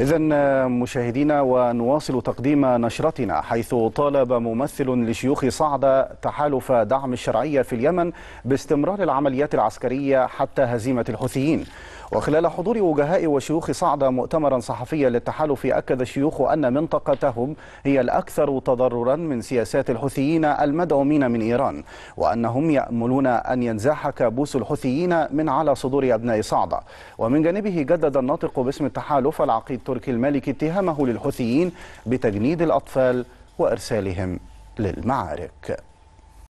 إذا آه، مشاهدينا ونواصل تقديم نشرتنا حيث طالب ممثل لشيوخ صعدة تحالف دعم الشرعية في اليمن باستمرار العمليات العسكرية حتى هزيمة الحوثيين وخلال حضور وجهاء وشيوخ صعدة مؤتمرا صحفيا للتحالف أكد الشيوخ أن منطقتهم هي الأكثر تضررا من سياسات الحوثيين المدعومين من إيران وأنهم يأملون أن ينزاح كابوس الحوثيين من على صدور أبناء صعدة ومن جانبه جدد الناطق باسم التحالف العقيد التركي الملك اتهامه للحوثيين بتجنيد الأطفال وإرسالهم للمعارك